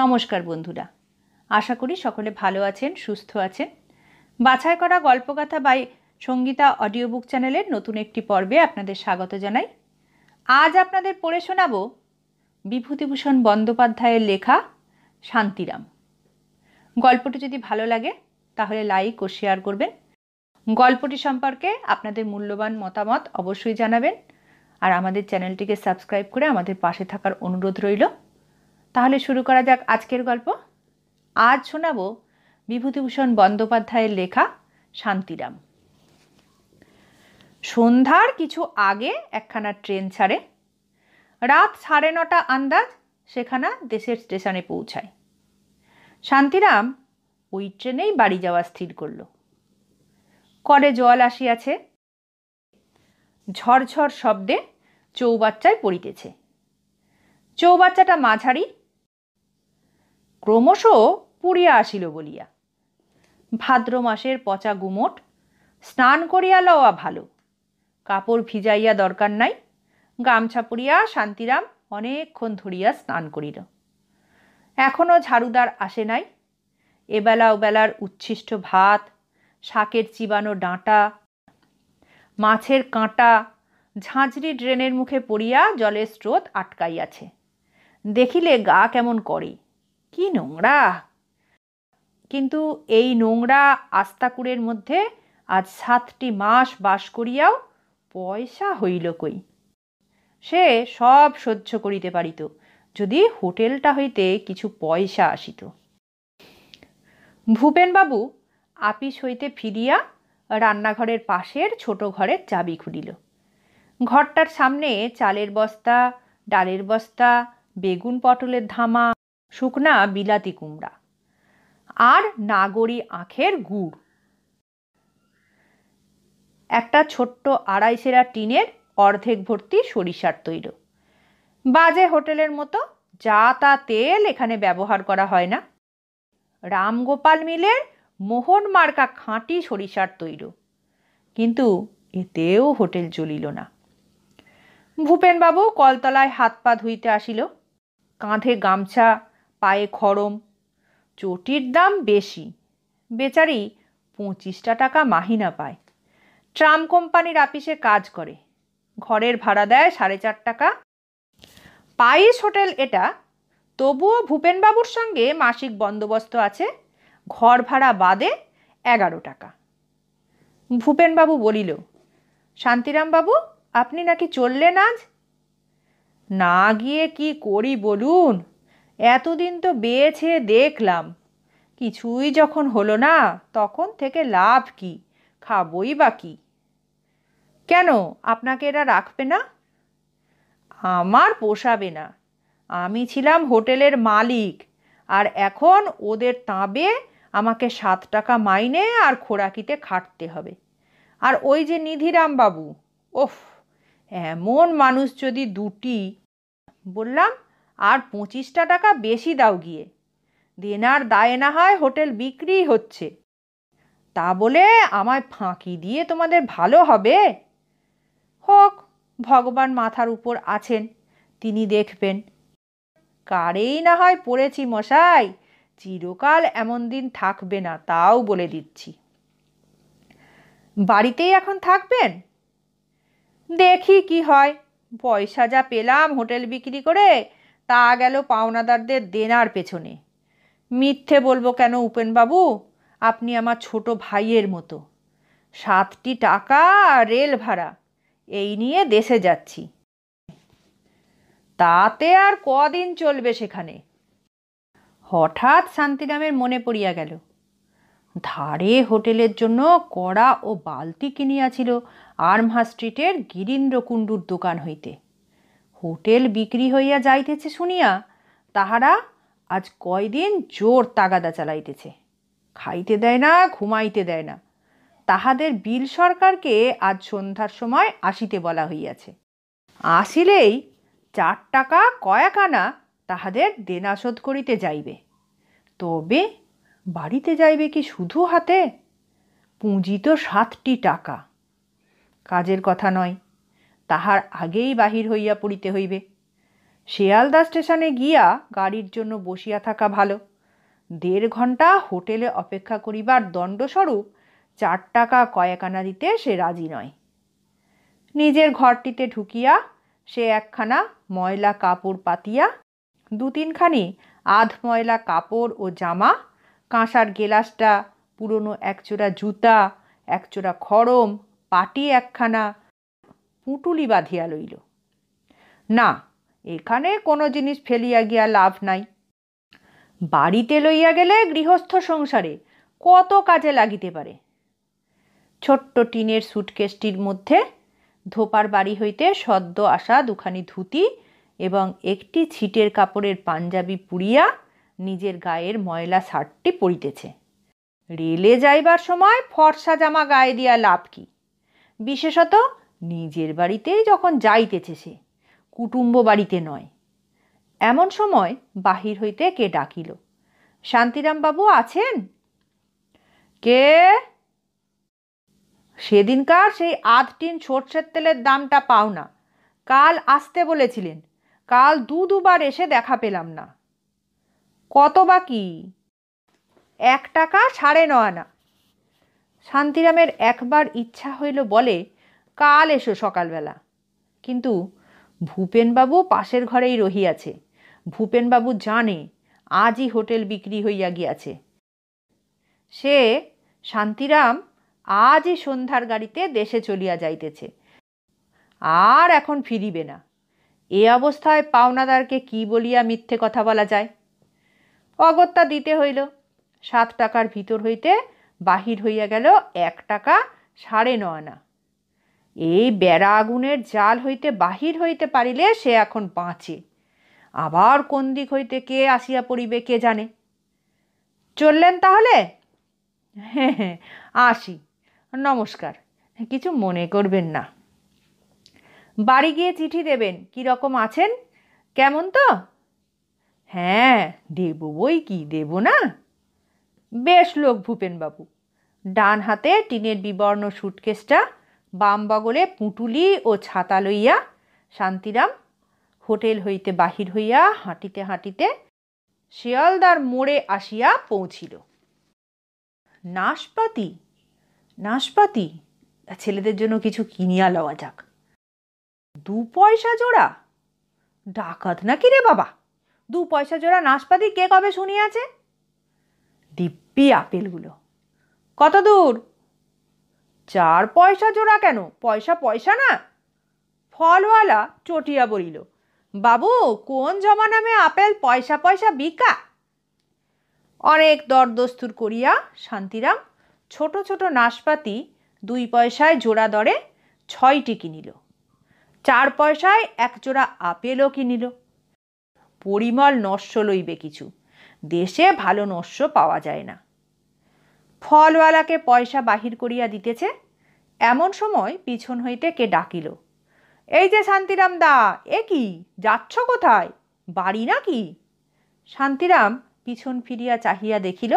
নমস্কার বন্ধুরা আশা করি সকলে ভালো আছেন সুস্থ আছেন বাছাই করা Golpokotha by Sangeeta audio book চ্যানেলের নতুন একটি পর্বে আপনাদের স্বাগত জানাই আজ আপনাদের পড়ে শোনাব বিভূতিভূষণ বন্দ্যোপাধ্যায়ের লেখা শান্তিরাম গল্পটি যদি ভালো লাগে তাহলে লাইক ও শেয়ার করবেন গল্পটি সম্পর্কে আপনাদের মূল্যবান মতামত অবশ্যই জানাবেন আর আমাদের চ্যানেলটিকে সাবস্ক্রাইব করে আমাদের পাশে থাকার অনুরোধ রইল তাহলে শুরু করা যাক আজকের গল্প আজ শোনাব বিভূতিভূষণ বন্দ্যোপাধ্যায়ের লেখা শান্তিরাম সন্ধ্যার কিছু আগে একখানা ট্রেন ছাড়ে রাত সাড়ে নটা আন্দাজ সেখানা দেশের স্টেশনে পৌঁছায় শান্তিরাম ওই ট্রেনেই বাড়ি যাওয়া স্থির করল করে জল আসিয়াছে ঝরঝর শব্দে চৌবাচ্চায় পড়িতেছে চৌবাচ্চাটা মাঝারি ক্রমশ পুড়িয়া আসিল বলিয়া ভাদ্র মাসের পচা গুমোট স্নান করিয়া লওয়া ভালো কাপড় ভিজাইয়া দরকার নাই গামছা পড়িয়া শান্তিরাম অনেকক্ষণ ধরিয়া স্নান করিল এখনও ঝাড়ুদার আসে নাই এবেলা ওবেলার উচ্ছিষ্ট ভাত শাকের চিবানো ডাঁটা মাছের কাঁটা ঝাঁঝরি ড্রেনের মুখে পড়িয়া জলের স্রোত আটকাইয়াছে দেখিলে গা কেমন করে কি নোংরা কিন্তু এই নোংরা আস্তাকুড়ের মধ্যে আজ সাতটি মাস বাস করিয়াও পয়সা হইল কই সে সব সহ্য করিতে পারিত যদি হোটেলটা হইতে কিছু পয়সা আসিত ভূপেনবাবু আপিস হইতে ফিরিয়া রান্নাঘরের পাশের ছোট ঘরের চাবি খুলিল ঘরটার সামনে চালের বস্তা ডালের বস্তা বেগুন পটলের ধামা শুকনা বিলাতি কুমড়া আর নাগরি আখের গুড় একটা ছোট্ট আড়াই সেরা টিনের অর্ধেক ভর্তি সরিষার তৈর বাজে হোটেলের মতো যা তা তেল এখানে ব্যবহার করা হয় না রামগোপাল মিলের মোহন মার্কা খাঁটি সরিষার তৈর কিন্তু এতেও হোটেল চলিল না ভূপেনবাবু কলতলায় হাত পা ধুইতে আসিল কাঁধে গামছা পায়ে খরম চটির দাম বেশি বেচারি পঁচিশটা টাকা মাহিনা পায় ট্রাম কোম্পানির আপিসে কাজ করে ঘরের ভাড়া দেয় সাড়ে চার টাকা পাইস হোটেল এটা তবুও ভূপেনবাবুর সঙ্গে মাসিক বন্দোবস্ত আছে ঘর ভাড়া বাদে এগারো টাকা ভূপেনবাবু বলিল শান্তিরামবাবু আপনি নাকি চললেন আজ না গিয়ে কি করি বলুন এতদিন তো বেয়েছে দেখলাম কিছুই যখন হলো না তখন থেকে লাভ কি খাবই বা কি কেন আপনাকে এরা রাখবে না আমার পোষাবে না আমি ছিলাম হোটেলের মালিক আর এখন ওদের তাঁবে আমাকে সাত টাকা মাইনে আর খোরাকিতে খাটতে হবে আর ওই যে নিধিরাম বাবু ওফ এমন মানুষ যদি দুটি বললাম আর পঁচিশটা টাকা বেশি দাও গিয়ে দেনার দায় না হয় হোটেল বিক্রি হচ্ছে তা বলে আমায় ফাঁকি দিয়ে তোমাদের ভালো হবে হোক ভগবান মাথার উপর আছেন তিনি দেখবেন কারেই না হয় পড়েছি মশাই চিরকাল এমন দিন থাকবে না তাও বলে দিচ্ছি বাড়িতেই এখন থাকবেন দেখি কি হয় পয়সা যা পেলাম হোটেল বিক্রি করে তা গেল পাওনাদারদের দেনার পেছনে মিথ্যে বলবো কেন উপেনবাবু আপনি আমার ছোট ভাইয়ের মতো সাতটি টাকা রেল ভাড়া এই নিয়ে দেশে যাচ্ছি তাতে আর কদিন চলবে সেখানে হঠাৎ শান্তিরামের মনে পড়িয়া গেল ধারে হোটেলের জন্য কড়া ও বালতি কিনিয়াছিল আর্মহা স্ট্রিটের গিরীন্দ্র কুণ্ডুর দোকান হইতে হোটেল বিক্রি হইয়া যাইতেছে শুনিয়া তাহারা আজ কয়দিন জোর তাগাদা চালাইতেছে খাইতে দেয় না ঘুমাইতে দেয় না তাহাদের বিল সরকারকে আজ সন্ধ্যার সময় আসিতে বলা হইয়াছে আসিলেই চার টাকা কয়েক আনা তাহাদের দেনা শোধ করিতে যাইবে তবে বাড়িতে যাইবে কি শুধু হাতে পুঁজি তো সাতটি টাকা কাজের কথা নয় তাহার আগেই বাহির হইয়া পড়িতে হইবে শিয়ালদা স্টেশনে গিয়া গাড়ির জন্য বসিয়া থাকা ভালো দেড় ঘন্টা হোটেলে অপেক্ষা করিবার দণ্ডস্বরূপ চার টাকা কয়েকানা দিতে সে রাজি নয় নিজের ঘরটিতে ঢুকিয়া সে একখানা ময়লা কাপড় পাতিয়া দু তিনখানি আধ ময়লা কাপড় ও জামা কাঁসার গেলাসটা পুরনো একচোরা জুতা একচোরা খড়ম পাটি একখানা পুঁটুলি বাঁধিয়া লইল না এখানে কোনো জিনিস ফেলিয়া গিয়া লাভ নাই বাড়িতে লইয়া গেলে গৃহস্থ সংসারে কত কাজে লাগিতে পারে ছোট্ট টিনের সুটকেসটির মধ্যে ধোপার বাড়ি হইতে সদ্য আসা দুখানি ধুতি এবং একটি ছিটের কাপড়ের পাঞ্জাবি পুড়িয়া নিজের গায়ের ময়লা শার্টটি পরিতেছে রেলে যাইবার সময় ফর্সা জামা গায়ে দিয়া লাভ কি বিশেষত নিজের বাড়িতেই যখন যাইতেছে সে কুটুম্ব বাড়িতে নয় এমন সময় বাহির হইতে কে ডাকিল শান্তিরামবাবু আছেন কে সেদিনকার সেই আধ টিন সর্ষের তেলের দামটা পাও না কাল আসতে বলেছিলেন কাল দু দুবার এসে দেখা পেলাম না কত বা কি এক টাকা সাড়ে নয় আনা শান্তিরামের একবার ইচ্ছা হইল বলে কাল এসো সকালবেলা কিন্তু ভূপেনবাবু পাশের ঘরেই রহিয়াছে ভূপেনবাবু জানে আজই হোটেল বিক্রি হইয়া গিয়াছে সে শান্তিরাম আজই সন্ধ্যার গাড়িতে দেশে চলিয়া যাইতেছে আর এখন ফিরিবে না এ অবস্থায় পাওনাদারকে কি বলিয়া মিথ্যে কথা বলা যায় অগত্যা দিতে হইল সাত টাকার ভিতর হইতে বাহির হইয়া গেল এক টাকা সাড়ে নয় আনা এই বেড়া আগুনের জাল হইতে বাহির হইতে পারিলে সে এখন বাঁচে আবার কোন দিক হইতে কে আসিয়া পড়িবে কে জানে চললেন তাহলে হ্যাঁ হ্যাঁ আসি নমস্কার কিছু মনে করবেন না বাড়ি গিয়ে চিঠি দেবেন কি রকম আছেন কেমন তো হ্যাঁ দেব বই কি দেব না বেশ লোক ভূপেনবাবু ডান হাতে টিনের বিবর্ণ সুটকেসটা বাম বগলে পুঁটুলি ও ছাতা লইয়া শান্তিরাম হোটেল হইতে বাহির হইয়া হাঁটিতে হাঁটিতে শিয়ালদার মোড়ে আসিয়া পৌঁছিল নাশপাতি নাশপাতি ছেলেদের জন্য কিছু কিনিয়া লওয়া যাক দু পয়সা জোড়া ডাকাত নাকি রে বাবা দু পয়সা জোড়া নাশপাতি কে কবে শুনিয়াছে দিব্যি আপেলগুলো কত দূর চার পয়সা জোড়া কেন পয়সা পয়সা না ফলওয়ালা চটিয়া বলিল বাবু কোন জমা নামে আপেল পয়সা পয়সা বিকা অনেক দরদস্তুর করিয়া শান্তিরাম ছোট ছোট নাশপাতি দুই পয়সায় জোড়া দরে ছয়টি কিনিল চার পয়সায় এক জোড়া আপেলও কিনিল পরিমল নস্য লইবে কিছু দেশে ভালো নস্য পাওয়া যায় না ফলওয়ালাকে পয়সা বাহির করিয়া দিতেছে এমন সময় পিছন হইতে কে ডাকিল এই যে শান্তিরাম দা এ কি যাচ্ছ কোথায় বাড়ি নাকি শান্তিরাম পিছন ফিরিয়া চাহিয়া দেখিল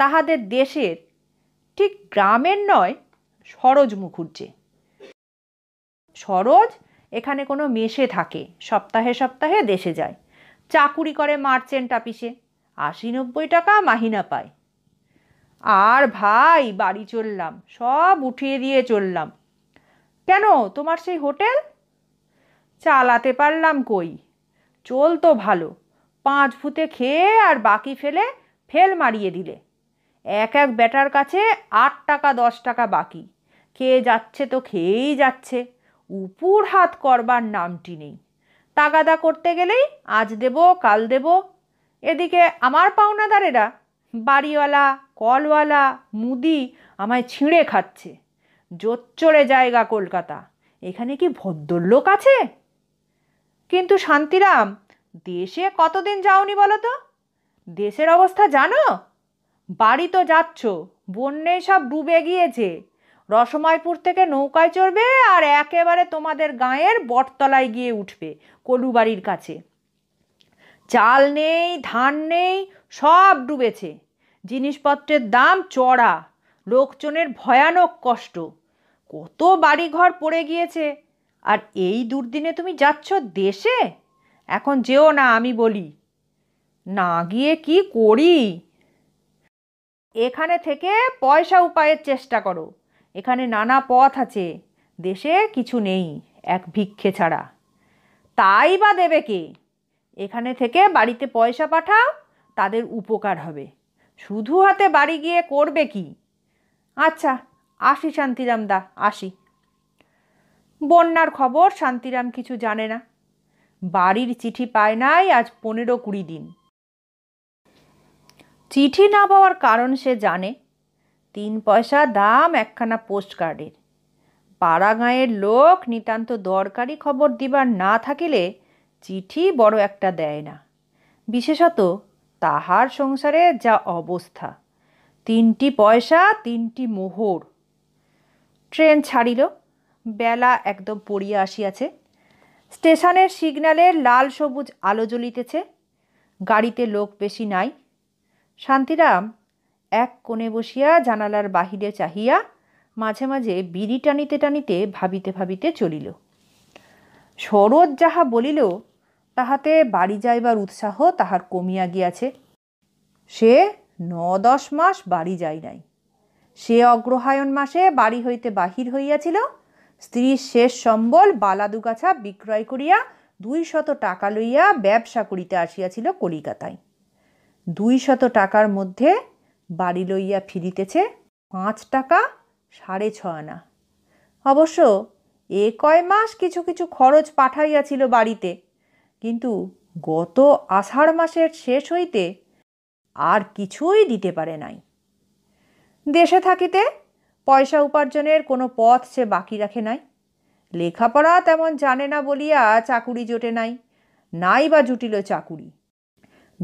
তাহাদের দেশের ঠিক গ্রামের নয় সরোজ মুখুর্জে সরোজ এখানে কোনো মেশে থাকে সপ্তাহে সপ্তাহে দেশে যায় চাকুরি করে মার্চেন্ট আপিসে আশি নব্বই টাকা মাহিনা পায় আর ভাই বাড়ি চললাম সব উঠিয়ে দিয়ে চললাম কেন তোমার সেই হোটেল চালাতে পারলাম কই চলতো ভালো পাঁচ ফুতে খেয়ে আর বাকি ফেলে ফেল মারিয়ে দিলে এক এক ব্যাটার কাছে আট টাকা দশ টাকা বাকি খেয়ে যাচ্ছে তো খেয়েই যাচ্ছে উপুর হাত করবার নামটি নেই তাগাদা করতে গেলেই আজ দেব কাল দেব এদিকে আমার পাওনাদারেরা বাড়িওয়ালা কলওয়ালা মুদি আমায় ছিঁড়ে খাচ্ছে জোচ্চড়ে জায়গা কলকাতা এখানে কি ভদ্রলোক আছে কিন্তু শান্তিরাম দেশে কতদিন যাওনি বলো তো দেশের অবস্থা জানো বাড়ি তো যাচ্ছ বন্যে সব ডুবে গিয়েছে রসময়পুর থেকে নৌকায় চড়বে আর একেবারে তোমাদের গাঁয়ের বটতলায় গিয়ে উঠবে কলুবাড়ির কাছে চাল নেই ধান নেই সব ডুবেছে জিনিসপত্রের দাম চড়া লোকজনের ভয়ানক কষ্ট কত বাড়িঘর পড়ে গিয়েছে আর এই দুর্দিনে তুমি যাচ্ছ দেশে এখন যেও না আমি বলি না গিয়ে কি করি এখানে থেকে পয়সা উপায়ের চেষ্টা করো এখানে নানা পথ আছে দেশে কিছু নেই এক ভিক্ষে ছাড়া তাই বা দেবে কে এখানে থেকে বাড়িতে পয়সা পাঠাও তাদের উপকার হবে শুধু হাতে বাড়ি গিয়ে করবে কি আচ্ছা আসি শান্তিরাম দা আসি বন্যার খবর শান্তিরাম কিছু জানে না বাড়ির চিঠি পায় নাই আজ পনেরো কুড়ি দিন চিঠি না পাওয়ার কারণ সে জানে তিন পয়সা দাম একখানা পোস্ট পাড়া পাড়াগাঁয়ের লোক নিতান্ত দরকারি খবর দিবার না থাকিলে চিঠি বড় একটা দেয় না বিশেষত তাহার সংসারে যা অবস্থা তিনটি পয়সা তিনটি মোহর ট্রেন ছাড়িল বেলা একদম পড়িয়া আসিয়াছে স্টেশনের সিগনালে লাল সবুজ আলো জ্বলিতেছে গাড়িতে লোক বেশি নাই শান্তিরাম এক কোণে বসিয়া জানালার বাহিরে চাহিয়া মাঝে মাঝে বিড়ি টানিতে টানিতে ভাবিতে ভাবিতে চলিল শরৎ যাহা বলিল তাহাতে বাড়ি যাইবার উৎসাহ তাহার কমিয়া গিয়াছে সে ন দশ মাস বাড়ি যায় নাই সে অগ্রহায়ণ মাসে বাড়ি হইতে বাহির হইয়াছিল স্ত্রীর শেষ সম্বল বালাদুগাছা বিক্রয় করিয়া দুই শত টাকা লইয়া ব্যবসা করিতে আসিয়াছিল কলিকাতায় দুই শত টাকার মধ্যে বাড়ি লইয়া ফিরিতেছে পাঁচ টাকা সাড়ে ছ আনা অবশ্য এ কয় মাস কিছু কিছু খরচ পাঠাইয়াছিল বাড়িতে কিন্তু গত আষাঢ় মাসের শেষ হইতে আর কিছুই দিতে পারে নাই দেশে থাকিতে পয়সা উপার্জনের কোনো পথ সে বাকি রাখে নাই লেখাপড়া তেমন জানে না বলিয়া চাকুরি জোটে নাই নাই বা জুটিল চাকুরি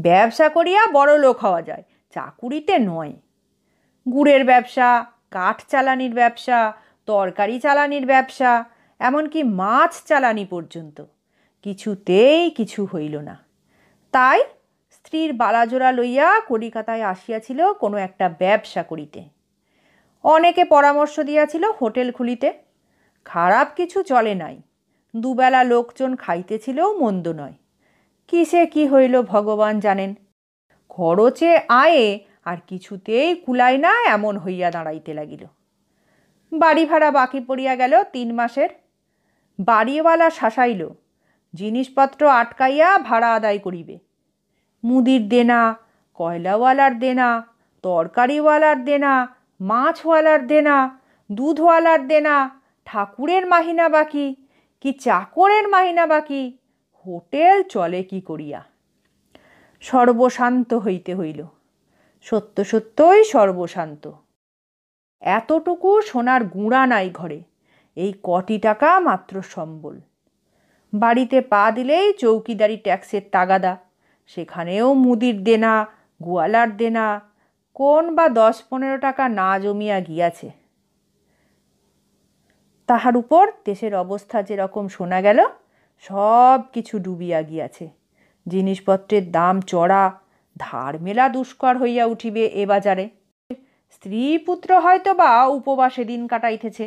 ব্যবসা করিয়া বড় লোক হওয়া যায় চাকুরিতে নয় গুড়ের ব্যবসা কাঠ চালানির ব্যবসা তরকারি চালানির ব্যবসা এমনকি মাছ চালানি পর্যন্ত কিছুতেই কিছু হইল না তাই স্ত্রীর বালাজোড়া লইয়া কলিকাতায় আসিয়াছিল কোনো একটা ব্যবসা করিতে অনেকে পরামর্শ দিয়াছিল হোটেল খুলিতে খারাপ কিছু চলে নাই দুবেলা লোকজন খাইতেছিলেও মন্দ নয় কিসে কি হইল ভগবান জানেন খরচে আয়ে আর কিছুতেই কুলায় না এমন হইয়া দাঁড়াইতে লাগিল বাড়ি ভাড়া বাকি পড়িয়া গেল তিন মাসের বাড়িওয়ালা শাসাইল জিনিসপত্র আটকাইয়া ভাড়া আদায় করিবে মুদির দেনা কয়লাওয়ালার দেনা তরকারিওয়ালার দেনা মাছওয়ালার দেনা দুধওয়ালার দেনা ঠাকুরের মাহিনা বাকি কি চাকরের মাহিনা বাকি হোটেল চলে কি করিয়া সর্বশান্ত হইতে হইল সত্য সত্যই সর্বশান্ত এতটুকু সোনার গুঁড়া নাই ঘরে এই কটি টাকা মাত্র সম্বল বাড়িতে পা দিলেই চৌকিদারি ট্যাক্সের তাগাদা সেখানেও মুদির দেনা গোয়ালার দেনা কোন বা দশ পনেরো টাকা না জমিয়া গিয়াছে তাহার উপর দেশের অবস্থা যেরকম শোনা গেল সব কিছু ডুবিয়া গিয়াছে জিনিসপত্রের দাম চড়া ধার মেলা দুষ্কর হইয়া উঠিবে এ বাজারে স্ত্রী পুত্র হয়তো বা উপবাসে দিন কাটাইতেছে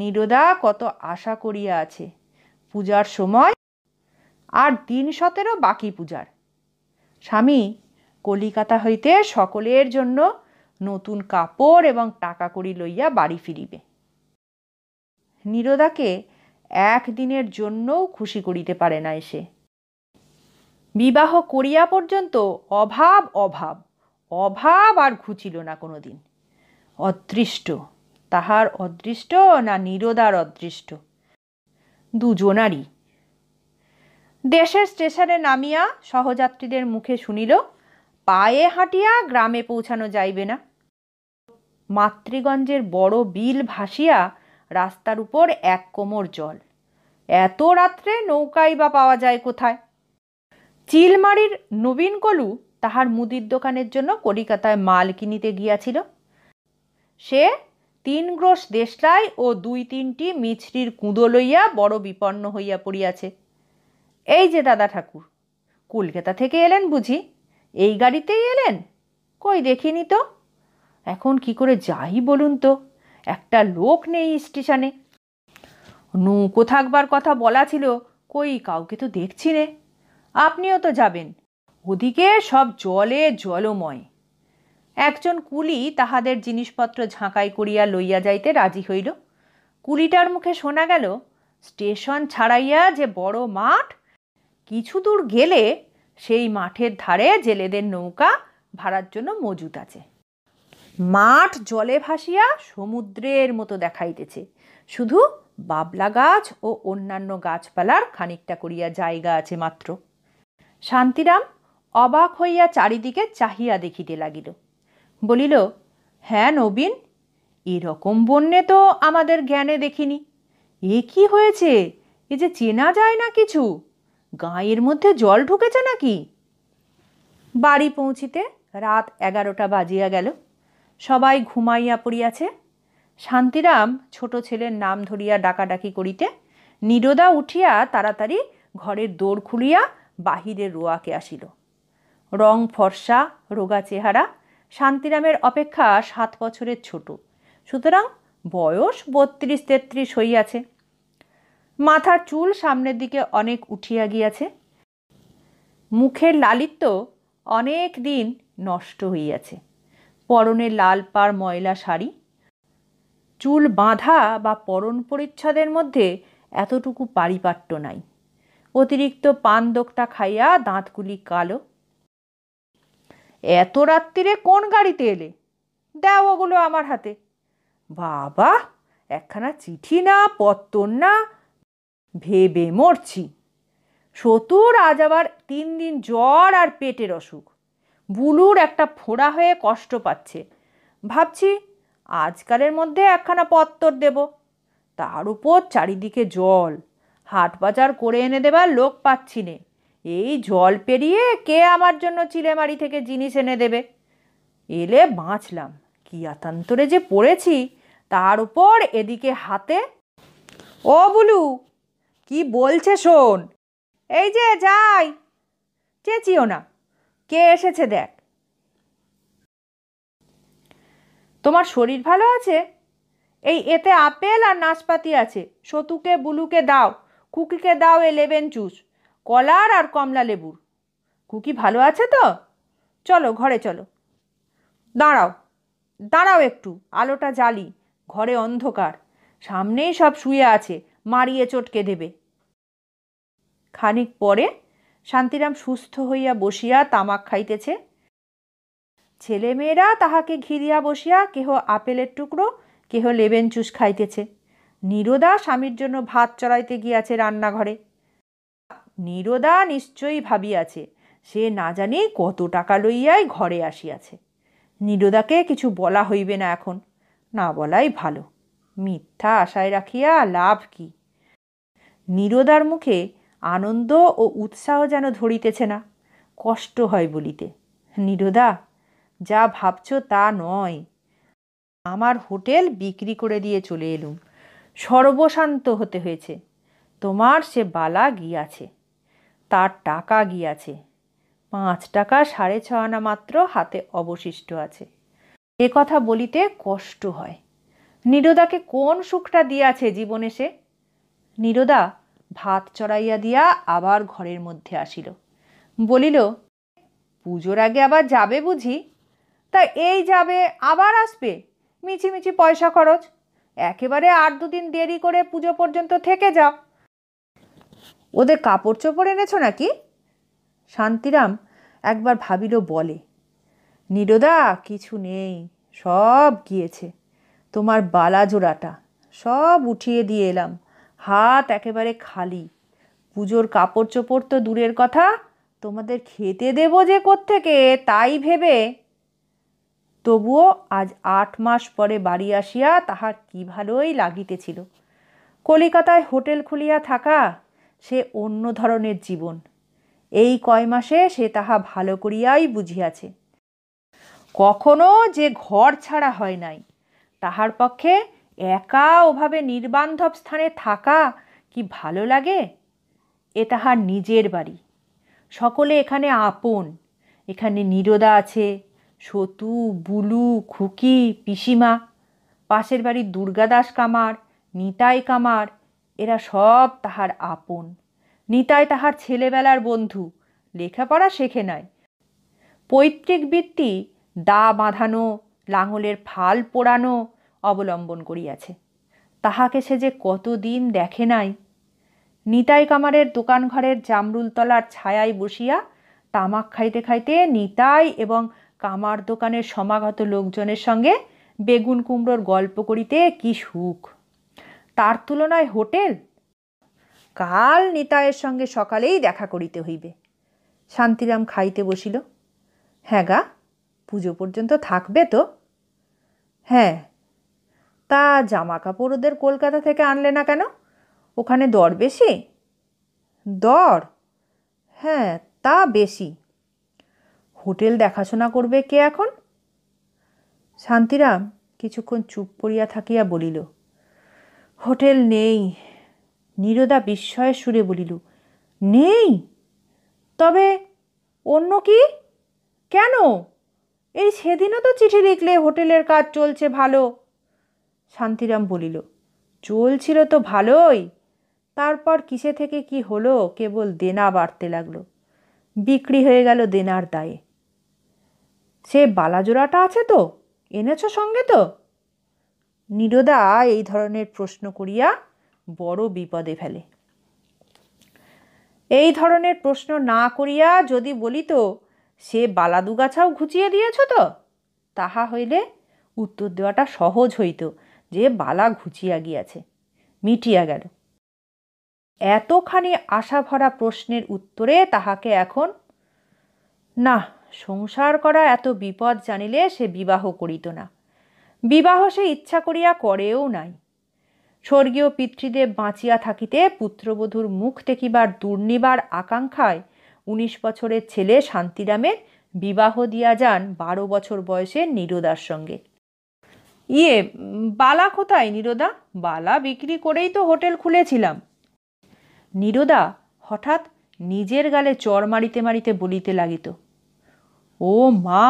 নিরোদা কত আশা করিয়া আছে পূজার সময় আর দিন সতেরো বাকি পূজার স্বামী কলিকাতা হইতে সকলের জন্য নতুন কাপড় এবং টাকা কড়ি লইয়া বাড়ি ফিরিবে নিরোদাকে একদিনের জন্যও খুশি করিতে পারে না এসে বিবাহ করিয়া পর্যন্ত অভাব অভাব অভাব আর ঘুচিল না কোনো দিন অদৃষ্ট তাহার অদৃষ্ট না নিরোদার অদৃষ্ট দুজনারই দেশের স্টেশনে নামিয়া সহযাত্রীদের মুখে শুনিল পায়ে হাঁটিয়া গ্রামে পৌঁছানো যাইবে না মাতৃগঞ্জের বড় বিল ভাসিয়া রাস্তার উপর এক কোমর জল এত রাত্রে নৌকাই বা পাওয়া যায় কোথায় চিলমারির নবীন কলু তাহার মুদির দোকানের জন্য কলিকাতায় মাল কিনিতে গিয়াছিল সে তিন গ্রোস দেশলাই ও দুই তিনটি মিছরির কুঁদো লইয়া বড় বিপন্ন হইয়া পড়িয়াছে এই যে দাদা ঠাকুর কলকাতা থেকে এলেন বুঝি এই গাড়িতেই এলেন কই দেখিনি তো এখন কি করে যাই বলুন তো একটা লোক নেই স্টেশনে নৌকো থাকবার কথা বলা ছিল কই কাউকে তো দেখছি রে আপনিও তো যাবেন ওদিকে সব জলে জলময় একজন কুলি তাহাদের জিনিসপত্র ঝাঁকাই করিয়া লইয়া যাইতে রাজি হইল কুলিটার মুখে শোনা গেল স্টেশন ছাড়াইয়া যে বড় মাঠ কিছু দূর গেলে সেই মাঠের ধারে জেলেদের নৌকা ভাড়ার জন্য মজুত আছে মাঠ জলে ভাসিয়া সমুদ্রের মতো দেখাইতেছে শুধু বাবলা গাছ ও অন্যান্য গাছপালার খানিকটা করিয়া জায়গা আছে মাত্র শান্তিরাম অবাক হইয়া চারিদিকে চাহিয়া দেখিতে লাগিল বলিল হ্যাঁ নবীন এরকম বন্যে তো আমাদের জ্ঞানে দেখিনি এ কি হয়েছে এ যে চেনা যায় না কিছু গাঁয়ের মধ্যে জল ঢুকেছে নাকি বাড়ি পৌঁছিতে রাত এগারোটা বাজিয়া গেল সবাই ঘুমাইয়া পড়িয়াছে শান্তিরাম ছোট ছেলের নাম ধরিয়া ডাকাডাকি করিতে নিরোদা উঠিয়া তাড়াতাড়ি ঘরের দৌড় খুলিয়া বাহিরের রোয়াকে আসিল রং ফর্সা রোগা চেহারা শান্তিরামের অপেক্ষা সাত বছরের ছোট সুতরাং বয়স বত্রিশ তেত্রিশ হইয়াছে মাথার চুল সামনের দিকে অনেক উঠিয়া গিয়াছে মুখের লালিত্য অনেক দিন নষ্ট হইয়াছে পরনে লাল পার ময়লা শাড়ি চুল বাঁধা বা পরন পরিচ্ছদের মধ্যে এতটুকু পারিপাট্য নাই অতিরিক্ত পান দোক্তা খাইয়া দাঁতগুলি কালো এত রাত্রিরে কোন গাড়িতে এলে দাও ওগুলো আমার হাতে বাবা একখানা চিঠি না পত্তর না ভেবে মরছি সতুর আজ আবার তিন দিন জ্বর আর পেটের অসুখ বুলুর একটা ফোড়া হয়ে কষ্ট পাচ্ছে ভাবছি আজকালের মধ্যে একখানা পত্তর দেব তার উপর চারিদিকে জল হাট বাজার করে এনে দেবার লোক পাচ্ছি নে এই জল পেরিয়ে কে আমার জন্য চিলেমারি থেকে জিনিস এনে দেবে এলে বাঁচলাম কি আতান্তরে যে পড়েছি তার উপর এদিকে হাতে ও বুলু কি বলছে শোন এই যে যাই চেঁচিও না কে এসেছে দেখ তোমার শরীর ভালো আছে এই এতে আপেল আর নাশপাতি আছে সতুকে বুলুকে দাও কুকিকে দাও এ লেবেন চুস কলার আর কমলা লেবুর কুকি ভালো আছে তো চলো ঘরে চলো দাঁড়াও দাঁড়াও একটু আলোটা জ্বালি ঘরে অন্ধকার সামনেই সব শুয়ে আছে মারিয়ে চটকে দেবে খানিক পরে শান্তিরাম সুস্থ হইয়া বসিয়া তামাক খাইতেছে ছেলেমেয়েরা তাহাকে ঘিরিয়া বসিয়া কেহ আপেলের টুকরো কেহ লেবেন চুষ খাইতেছে নিরোদা স্বামীর জন্য ভাত চড়াইতে গিয়াছে রান্নাঘরে নীরদা নিশ্চয়ই ভাবিয়াছে সে না জানি কত টাকা লইয়াই ঘরে আসিয়াছে নিরোদাকে কিছু বলা হইবে না এখন না বলাই ভালো মিথ্যা আশায় রাখিয়া লাভ কি নিরোদার মুখে আনন্দ ও উৎসাহ যেন ধরিতেছে না কষ্ট হয় বলিতে নিরোদা যা ভাবছ তা নয় আমার হোটেল বিক্রি করে দিয়ে চলে এলুম সর্বশান্ত হতে হয়েছে তোমার সে বালা গিয়াছে তার টাকা গিয়াছে পাঁচ টাকা সাড়ে ছ আনা মাত্র হাতে অবশিষ্ট আছে এ কথা বলিতে কষ্ট হয় নিরোদাকে কোন সুখটা দিয়াছে জীবনে সে নিরোদা ভাত চড়াইয়া দিয়া আবার ঘরের মধ্যে আসিল বলিল পুজোর আগে আবার যাবে বুঝি তা এই যাবে আবার আসবে মিছিমিছি পয়সা খরচ একেবারে আর দুদিন দেরি করে পুজো পর্যন্ত থেকে যাও ওদের কাপড় চোপড় এনেছো নাকি শান্তিরাম একবার ভাবিল বলে নিরোদা কিছু নেই সব গিয়েছে তোমার বালাজোড়াটা সব উঠিয়ে দিয়ে এলাম হাত একেবারে খালি পুজোর কাপড় চোপড় তো দূরের কথা তোমাদের খেতে দেব যে থেকে তাই ভেবে তবুও আজ আট মাস পরে বাড়ি আসিয়া তাহার কি ভালোই লাগিতেছিল কলিকাতায় হোটেল খুলিয়া থাকা সে অন্য ধরনের জীবন এই কয় মাসে সে তাহা ভালো করিয়াই বুঝিয়াছে কখনো যে ঘর ছাড়া হয় নাই তাহার পক্ষে একা ওভাবে নির্বান্ধব স্থানে থাকা কি ভালো লাগে এ তাহার নিজের বাড়ি সকলে এখানে আপন এখানে নিরোদা আছে সতু বুলু খুকি পিসিমা পাশের বাড়ির দুর্গাদাস কামার নিতাই কামার এরা সব তাহার আপন নিতাই তাহার ছেলেবেলার বন্ধু লেখাপড়া শেখে নাই পৈতৃক বৃত্তি দা বাঁধানো লাঙলের ফাল পোড়ানো অবলম্বন করিয়াছে তাহাকে সে যে কতদিন দেখে নাই নিতাই কামারের দোকানঘরের জামরুলতলার ছায়ায় বসিয়া তামাক খাইতে খাইতে নিতাই এবং কামার দোকানের সমাগত লোকজনের সঙ্গে বেগুন কুমড়োর গল্প করিতে কি সুখ তার তুলনায় হোটেল কাল নিতায়ের সঙ্গে সকালেই দেখা করিতে হইবে শান্তিরাম খাইতে বসিল হ্যাঁ গা পুজো পর্যন্ত থাকবে তো হ্যাঁ তা জামা কাপড় ওদের কলকাতা থেকে আনলে না কেন ওখানে দর বেশি দর হ্যাঁ তা বেশি হোটেল দেখাশোনা করবে কে এখন শান্তিরাম কিছুক্ষণ চুপ করিয়া থাকিয়া বলিল হোটেল নেই নীরদা বিস্ময়ে সুরে বলিল নেই তবে অন্য কি কেন এই সেদিনও তো চিঠি লিখলে হোটেলের কাজ চলছে ভালো শান্তিরাম বলিল চলছিল তো ভালোই তারপর কিসে থেকে কি হলো কেবল দেনা বাড়তে লাগলো বিক্রি হয়ে গেল দেনার দায়ে সে বালাজোড়াটা আছে তো এনেছো সঙ্গে তো নীরদা এই ধরনের প্রশ্ন করিয়া বড় বিপদে ফেলে এই ধরনের প্রশ্ন না করিয়া যদি বলিত সে বালাদুগাছাও ঘুচিয়ে দিয়েছ তো তাহা হইলে উত্তর দেওয়াটা সহজ হইত যে বালা ঘুচিয়া গিয়াছে মিটিয়া গেল এতখানি আশা ভরা প্রশ্নের উত্তরে তাহাকে এখন না সংসার করা এত বিপদ জানিলে সে বিবাহ করিত না বিবাহ সে ইচ্ছা করিয়া করেও নাই স্বর্গীয় পিতৃদেব বাঁচিয়া থাকিতে পুত্রবধূর মুখ দেখিবার দুর্নিবার আকাঙ্ক্ষায় উনিশ বছরের ছেলে শান্তিরামের বিবাহ দিয়া যান বারো বছর বয়সে নিরোদার সঙ্গে ইয়ে বালা কোথায় নিরোদা বালা বিক্রি করেই তো হোটেল খুলেছিলাম নিরোদা হঠাৎ নিজের গালে চর মারিতে মারিতে বলিতে লাগিত ও মা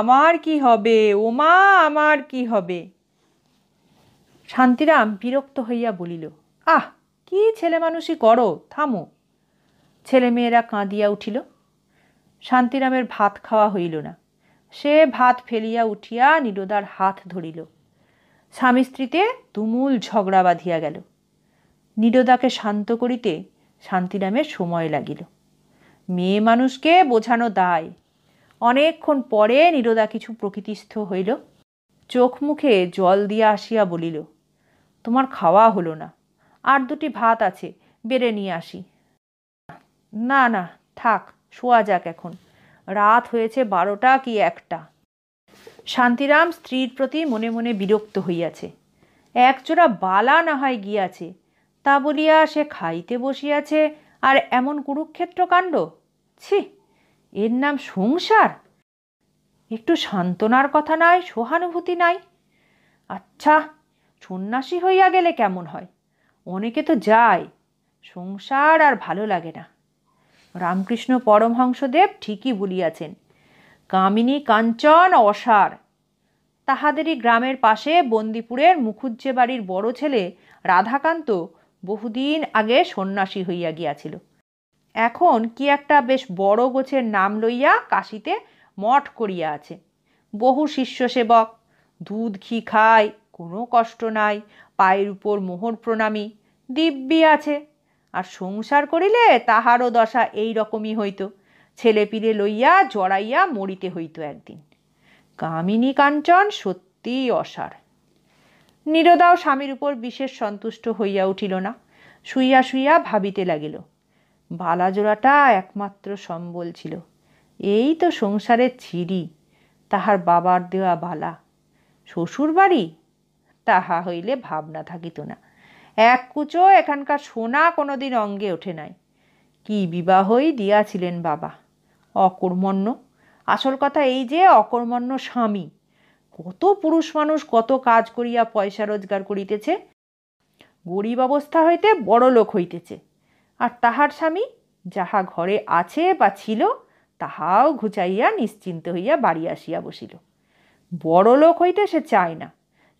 আমার কি হবে ও মা আমার কি হবে শান্তিরাম বিরক্ত হইয়া বলিল আহ কি ছেলে মানুষই করো থামো ছেলেমেয়েরা কাঁদিয়া উঠিল শান্তিরামের ভাত খাওয়া হইল না সে ভাত ফেলিয়া উঠিয়া নীলদার হাত ধরিল স্বামী স্ত্রীতে তুমুল ঝগড়া বাঁধিয়া গেল নীলদাকে শান্ত করিতে শান্তিরামের সময় লাগিল মেয়ে মানুষকে বোঝানো দায় অনেকক্ষণ পরে নীরদা কিছু প্রকৃতিস্থ হইল চোখ মুখে জল দিয়া আসিয়া বলিল তোমার খাওয়া হলো না আর দুটি ভাত আছে বেড়ে নিয়ে আসি না না থাক শোয়া যাক এখন রাত হয়েছে বারোটা কি একটা শান্তিরাম স্ত্রীর প্রতি মনে মনে বিরক্ত হইয়াছে একজোড়া বালা না হয় গিয়াছে তা বলিয়া সে খাইতে বসিয়াছে আর এমন কুরুক্ষেত্র কাণ্ড ছি এর নাম সংসার একটু সান্ত্বনার কথা নাই সহানুভূতি নাই আচ্ছা সন্ন্যাসী হইয়া গেলে কেমন হয় অনেকে তো যায় সংসার আর ভালো লাগে না রামকৃষ্ণ পরমহংসদেব ঠিকই বলিয়াছেন কামিনী কাঞ্চন অসার তাহাদেরই গ্রামের পাশে বন্দিপুরের মুখুজ্জে বাড়ির বড় ছেলে রাধাকান্ত বহুদিন আগে সন্ন্যাসী হইয়া গিয়াছিল এখন কি একটা বেশ বড় গোছের নাম লইয়া কাশিতে মঠ করিয়া আছে বহু শিষ্য সেবক দুধ ঘি খায় কোনো কষ্ট নাই পায়ের উপর মোহর প্রণামী দিব্যি আছে আর সংসার করিলে তাহারও দশা এই রকমই হইত ছেলেপিলে লইয়া জড়াইয়া মরিতে হইত একদিন কামিনী কাঞ্চন সত্যিই অসার নীরদাও স্বামীর উপর বিশেষ সন্তুষ্ট হইয়া উঠিল না শুইয়া শুইয়া ভাবিতে লাগিল বালাজোড়াটা একমাত্র সম্বল ছিল এই তো সংসারের ছিরি তাহার বাবার দেওয়া বালা শ্বশুর বাড়ি তাহা হইলে ভাবনা থাকিত না এক কুচো এখানকার সোনা কোনোদিন অঙ্গে ওঠে নাই কি বিবাহই দিয়াছিলেন বাবা অকর্মণ্য আসল কথা এই যে অকর্মণ্য স্বামী কত পুরুষ মানুষ কত কাজ করিয়া পয়সা রোজগার করিতেছে গরিব অবস্থা হইতে বড় লোক হইতেছে আর তাহার স্বামী যাহা ঘরে আছে বা ছিল তাহাও ঘুচাইয়া নিশ্চিন্ত হইয়া বাড়ি আসিয়া বসিল বড় লোক হইতে সে চায় না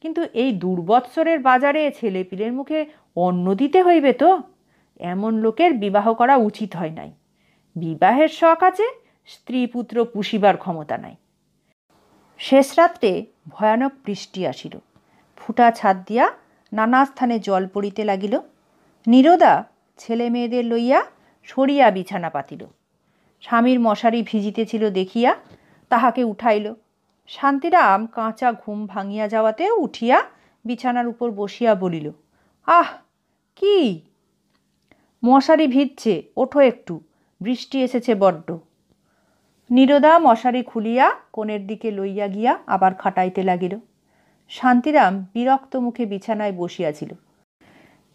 কিন্তু এই দুর্বৎসরের বাজারে ছেলেপিলের মুখে অন্ন দিতে হইবে তো এমন লোকের বিবাহ করা উচিত হয় নাই বিবাহের শখ আছে স্ত্রী পুত্র পুষিবার ক্ষমতা নাই শেষ রাত্রে ভয়ানক বৃষ্টি আসিল ফুটা ছাদ দিয়া নানা স্থানে জল পড়িতে লাগিল নীরদা ছেলে মেয়েদের লইয়া সরিয়া বিছানা পাতিল স্বামীর মশারি ভিজিতেছিল দেখিয়া তাহাকে উঠাইল শান্তিরাম কাঁচা ঘুম ভাঙিয়া যাওয়াতে উঠিয়া বিছানার উপর বসিয়া বলিল আহ কি মশারি ভিজছে ওঠো একটু বৃষ্টি এসেছে বড্ড নিরোদা মশারি খুলিয়া কোণের দিকে লইয়া গিয়া আবার খাটাইতে লাগিল শান্তিরাম বিরক্ত মুখে বিছানায় বসিয়াছিল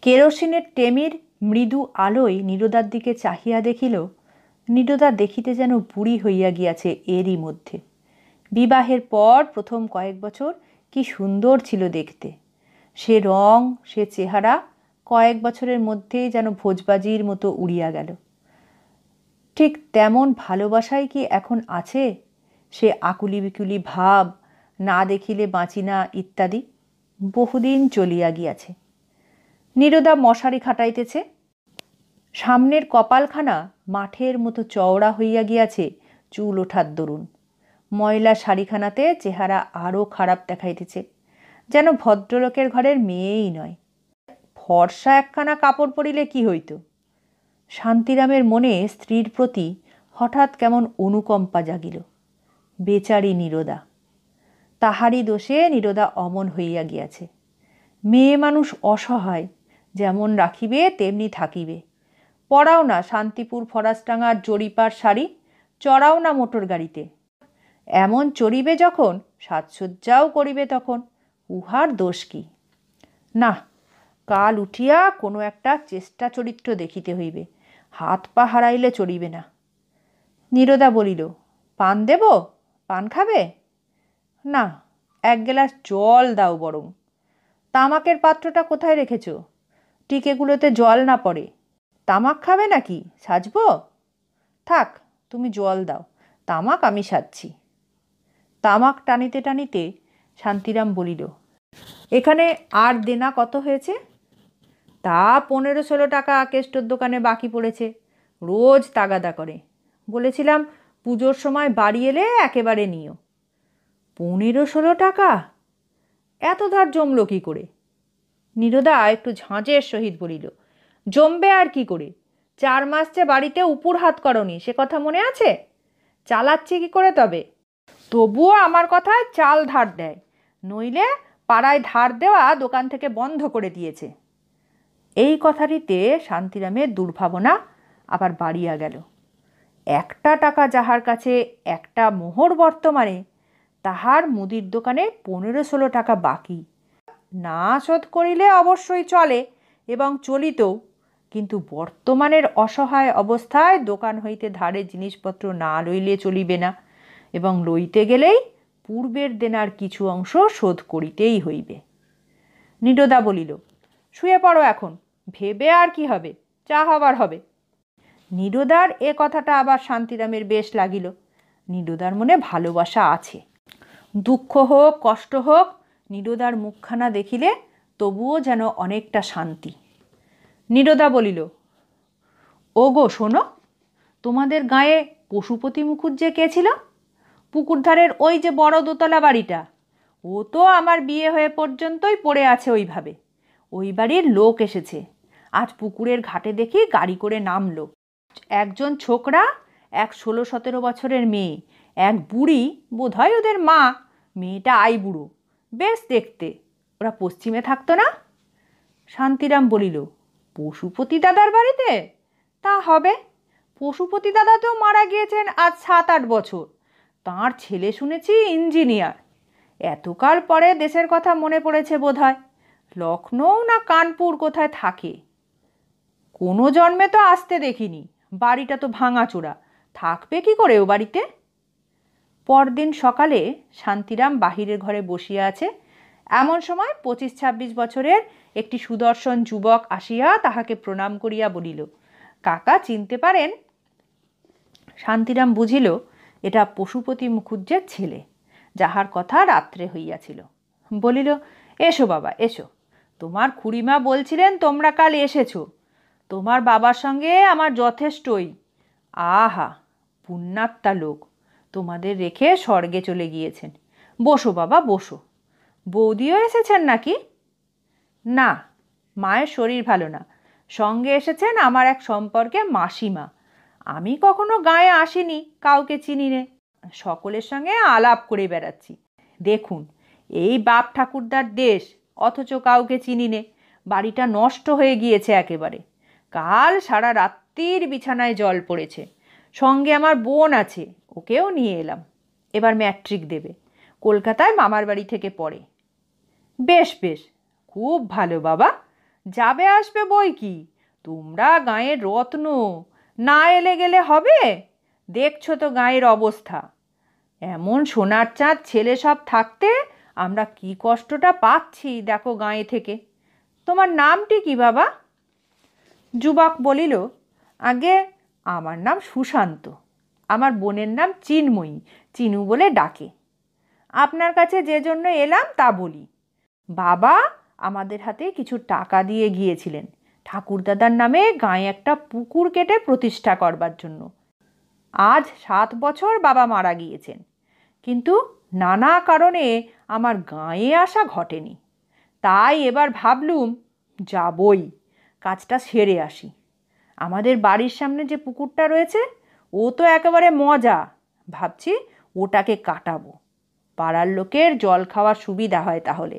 কেরোসিনের টেমির মৃদু আলোয় নীরদার দিকে চাহিয়া দেখিল নীরদা দেখিতে যেন বুড়ি হইয়া গিয়াছে এরই মধ্যে বিবাহের পর প্রথম কয়েক বছর কি সুন্দর ছিল দেখতে সে রং সে চেহারা কয়েক বছরের মধ্যেই যেন ভোজবাজির মতো উড়িয়া গেল ঠিক তেমন ভালোবাসাই কি এখন আছে সে আকুলি বিকুলি ভাব না দেখিলে বাঁচি না ইত্যাদি বহুদিন চলিয়া গিয়াছে নীরদা মশারি খাটাইতেছে সামনের কপালখানা মাঠের মতো চওড়া হইয়া গিয়াছে চুল ওঠার দরুন ময়লা শাড়িখানাতে চেহারা আরও খারাপ দেখাইতেছে যেন ভদ্রলোকের ঘরের মেয়েই নয় ফর্সা একখানা কাপড় পরিলে কি হইত শান্তিরামের মনে স্ত্রীর প্রতি হঠাৎ কেমন অনুকম্পা জাগিল বেচারি নিরোদা তাহারই দোষে নিরোদা অমন হইয়া গিয়াছে মেয়ে মানুষ অসহায় যেমন রাখিবে তেমনি থাকিবে পড়াও না শান্তিপুর ফরাসডাঙ্গার জরিপার শাড়ি চড়াও না মোটর গাড়িতে এমন চড়িবে যখন সাজসজ্জাও করিবে তখন উহার দোষ কি না কাল উঠিয়া কোনো একটা চেষ্টা চরিত্র দেখিতে হইবে হাত পা হারাইলে চড়িবে না নীরদা বলিল পান দেব পান খাবে না এক গ্লাস জল দাও বরং তামাকের পাত্রটা কোথায় রেখেছো টিকেগুলোতে জল না পড়ে তামাক খাবে নাকি সাজব থাক তুমি জল দাও তামাক আমি সাজছি তামাক টানিতে টানিতে শান্তিরাম বলিল এখানে আর দেনা কত হয়েছে তা পনেরো ষোলো টাকা কেষ্টর দোকানে বাকি পড়েছে রোজ তাগাদা করে বলেছিলাম পুজোর সময় বাড়ি এলে একেবারে নিও পনেরো ষোলো টাকা এত ধার জমল কী করে নীরদা একটু ঝাঁঝের সহিত বলিল জমবে আর কি করে চার মাস যে বাড়িতে উপর হাত করনি সে কথা মনে আছে চালাচ্ছে কি করে তবে তবুও আমার কথায় চাল ধার দেয় নইলে পাড়ায় ধার দেওয়া দোকান থেকে বন্ধ করে দিয়েছে এই কথাটিতে শান্তিরামের দুর্ভাবনা আবার বাড়িয়া গেল একটা টাকা যাহার কাছে একটা মোহর বর্তমানে তাহার মুদির দোকানে পনেরো ষোলো টাকা বাকি না শোধ করিলে অবশ্যই চলে এবং চলিত কিন্তু বর্তমানের অসহায় অবস্থায় দোকান হইতে ধারে জিনিসপত্র না লইলে চলিবে না এবং লইতে গেলেই পূর্বের দেনার কিছু অংশ শোধ করিতেই হইবে নিরোদা বলিল শুয়ে পড়ো এখন ভেবে আর কি হবে যা হবার হবে নিরোদার এ কথাটা আবার শান্তিরামের বেশ লাগিল নিরোদার মনে ভালোবাসা আছে দুঃখ হোক কষ্ট হোক নিরোদার মুখখানা দেখিলে তবুও যেন অনেকটা শান্তি নিরোদা বলিল ও গো শোনো তোমাদের গায়ে পশুপতি মুখুজ্জে কে ছিল পুকুরধারের ওই যে বড় দোতলা বাড়িটা ও তো আমার বিয়ে হয়ে পর্যন্তই পড়ে আছে ওইভাবে ওই বাড়ির লোক এসেছে আজ পুকুরের ঘাটে দেখি গাড়ি করে নামলো একজন ছোকরা এক ষোলো সতেরো বছরের মেয়ে এক বুড়ি বোধহয় ওদের মা মেয়েটা বুড়ো বেশ দেখতে ওরা পশ্চিমে থাকতো না শান্তিরাম বলিল পশুপতি দাদার বাড়িতে তা হবে পশুপতি দাদা তো মারা গিয়েছেন আজ সাত আট বছর তাঁর ছেলে শুনেছি ইঞ্জিনিয়ার এতকাল পরে দেশের কথা মনে পড়েছে বোধহয় লখনৌ না কানপুর কোথায় থাকে কোনো জন্মে তো আসতে দেখিনি বাড়িটা তো ভাঙাচোরা থাকবে কি করে ও বাড়িতে পরদিন সকালে শান্তিরাম বাহিরের ঘরে বসিয়া আছে এমন সময় পঁচিশ ছাব্বিশ বছরের একটি সুদর্শন যুবক আসিয়া তাহাকে প্রণাম করিয়া বলিল কাকা চিনতে পারেন শান্তিরাম বুঝিল এটা পশুপতি মুখুজ্জের ছেলে যাহার কথা রাত্রে হইয়াছিল বলিল এসো বাবা এসো তোমার খুড়িমা বলছিলেন তোমরা কাল এসেছো তোমার বাবার সঙ্গে আমার যথেষ্টই আহা পুণ্যাত্মা লোক তোমাদের রেখে স্বর্গে চলে গিয়েছেন বসো বাবা বসো বৌদিও এসেছেন নাকি না মায়ের শরীর ভালো না সঙ্গে এসেছেন আমার এক সম্পর্কে মাসিমা আমি কখনো গায়ে আসিনি কাউকে চিনি নে সকলের সঙ্গে আলাপ করে বেড়াচ্ছি দেখুন এই বাপ ঠাকুরদার দেশ অথচ কাউকে চিনি নে বাড়িটা নষ্ট হয়ে গিয়েছে একেবারে কাল সারা রাত্রির বিছানায় জল পড়েছে সঙ্গে আমার বোন আছে ওকেও নিয়ে এলাম এবার ম্যাট্রিক দেবে কলকাতায় মামার বাড়ি থেকে পড়ে বেশ বেশ খুব ভালো বাবা যাবে আসবে বই কি তোমরা গাঁয়ের রত্ন না এলে গেলে হবে দেখছো তো গাঁয়ের অবস্থা এমন সোনার চাঁদ ছেলে সব থাকতে আমরা কি কষ্টটা পাচ্ছি দেখো গাঁয়ে থেকে তোমার নামটি কি বাবা যুবক বলিল আগে আমার নাম সুশান্ত আমার বোনের নাম চিন্ময়ী চিনু বলে ডাকে আপনার কাছে যে জন্য এলাম তা বলি বাবা আমাদের হাতে কিছু টাকা দিয়ে গিয়েছিলেন ঠাকুরদাদার নামে গায়ে একটা পুকুর কেটে প্রতিষ্ঠা করবার জন্য আজ সাত বছর বাবা মারা গিয়েছেন কিন্তু নানা কারণে আমার গাঁয়ে আসা ঘটেনি তাই এবার ভাবলুম যাবই কাজটা সেরে আসি আমাদের বাড়ির সামনে যে পুকুরটা রয়েছে ও তো একেবারে মজা ভাবছি ওটাকে কাটাবো পাড়ার লোকের জল খাওয়ার সুবিধা হয় তাহলে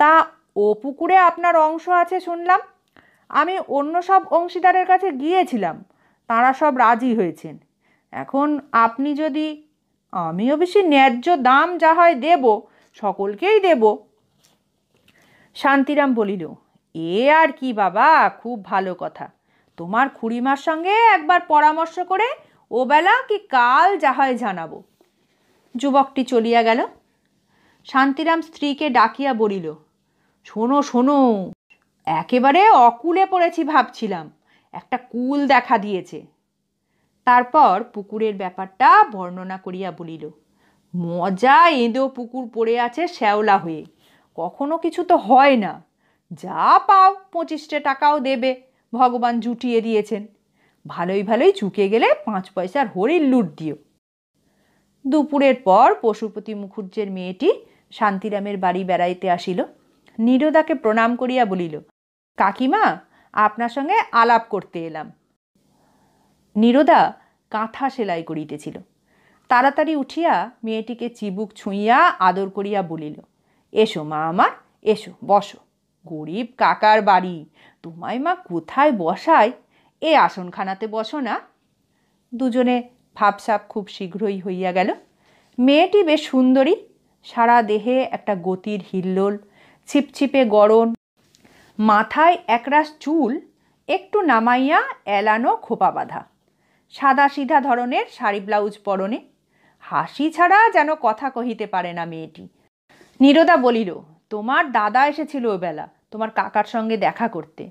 তা ও পুকুরে আপনার অংশ আছে শুনলাম আমি অন্য সব অংশীদারের কাছে গিয়েছিলাম তারা সব রাজি হয়েছেন এখন আপনি যদি আমিও বেশি ন্যায্য দাম যা হয় দেব সকলকেই দেব শান্তিরাম বলিল এ আর কি বাবা খুব ভালো কথা তোমার খুড়িমার সঙ্গে একবার পরামর্শ করে ওবেলা কি কাল যাহায় জানাবো যুবকটি চলিয়া গেল শান্তিরাম স্ত্রীকে ডাকিয়া বলিল শোনো শোনো একেবারে অকুলে পড়েছি ভাবছিলাম একটা কুল দেখা দিয়েছে তারপর পুকুরের ব্যাপারটা বর্ণনা করিয়া বলিল মজা এঁদো পুকুর পড়ে আছে শ্যাওলা হয়ে কখনো কিছু তো হয় না যা পাও পঁচিশটা টাকাও দেবে ভগবান জুটিয়ে দিয়েছেন ভালোই ভালোই চুকে গেলে পাঁচ পয়সার হরির লুট দিও দুপুরের পর পশুপতি মুখুজ্জের মেয়েটি শান্তিরামের বাড়ি বেড়াইতে আসিল নিরোদাকে প্রণাম করিয়া বলিল কাকিমা আপনার সঙ্গে আলাপ করতে এলাম নিরোদা কাঁথা সেলাই করিতেছিল তাড়াতাড়ি উঠিয়া মেয়েটিকে চিবুক ছুঁইয়া আদর করিয়া বলিল এসো মা আমার এসো বসো গরিব কাকার বাড়ি তোমায় মা কোথায় বসায় এ আসনখানাতে বসো না দুজনে ভাবসাপ খুব শীঘ্রই হইয়া গেল মেয়েটি বেশ সুন্দরী সারা দেহে একটা গতির হিল্লোল ছিপছিপে গরম মাথায় একরাশ চুল একটু নামাইয়া এলানো খোপা বাঁধা সাদা সিধা ধরনের শাড়ি ব্লাউজ পরনে হাসি ছাড়া যেন কথা কহিতে পারে না মেয়েটি নীরদা বলিল তোমার দাদা এসেছিল ওবেলা তোমার কাকার সঙ্গে দেখা করতে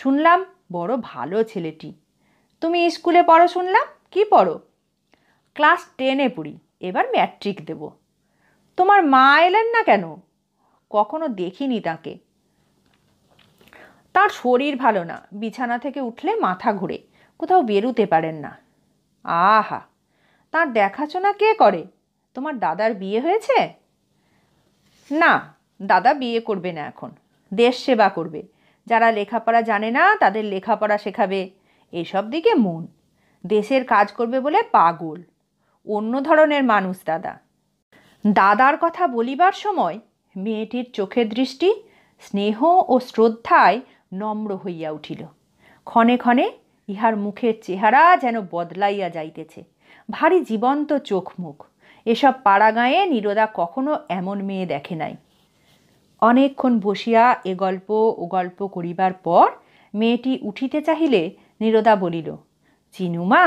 শুনলাম বড় ভালো ছেলেটি তুমি স্কুলে পড়ো শুনলাম কি পড়ো ক্লাস টেনে পড়ি এবার ম্যাট্রিক দেব তোমার মা এলেন না কেন কখনো দেখিনি তাকে তার শরীর ভালো না বিছানা থেকে উঠলে মাথা ঘুরে কোথাও বেরুতে পারেন না আহা তার দেখাশোনা কে করে তোমার দাদার বিয়ে হয়েছে না দাদা বিয়ে করবে না এখন দেশ সেবা করবে যারা লেখাপড়া জানে না তাদের লেখাপড়া শেখাবে এসব দিকে মন দেশের কাজ করবে বলে পাগল অন্য ধরনের মানুষ দাদা দাদার কথা বলিবার সময় মেয়েটির চোখের দৃষ্টি স্নেহ ও শ্রদ্ধায় নম্র হইয়া উঠিল ক্ষণে ক্ষণে ইহার মুখের চেহারা যেন বদলাইয়া যাইতেছে ভারী জীবন্ত চোখ মুখ এসব পাড়া গাঁয়ে নিরোদা কখনো এমন মেয়ে দেখে নাই অনেকক্ষণ বসিয়া এ গল্প ও গল্প করিবার পর মেয়েটি উঠিতে চাহিলে নীরদা বলিল চিনুমা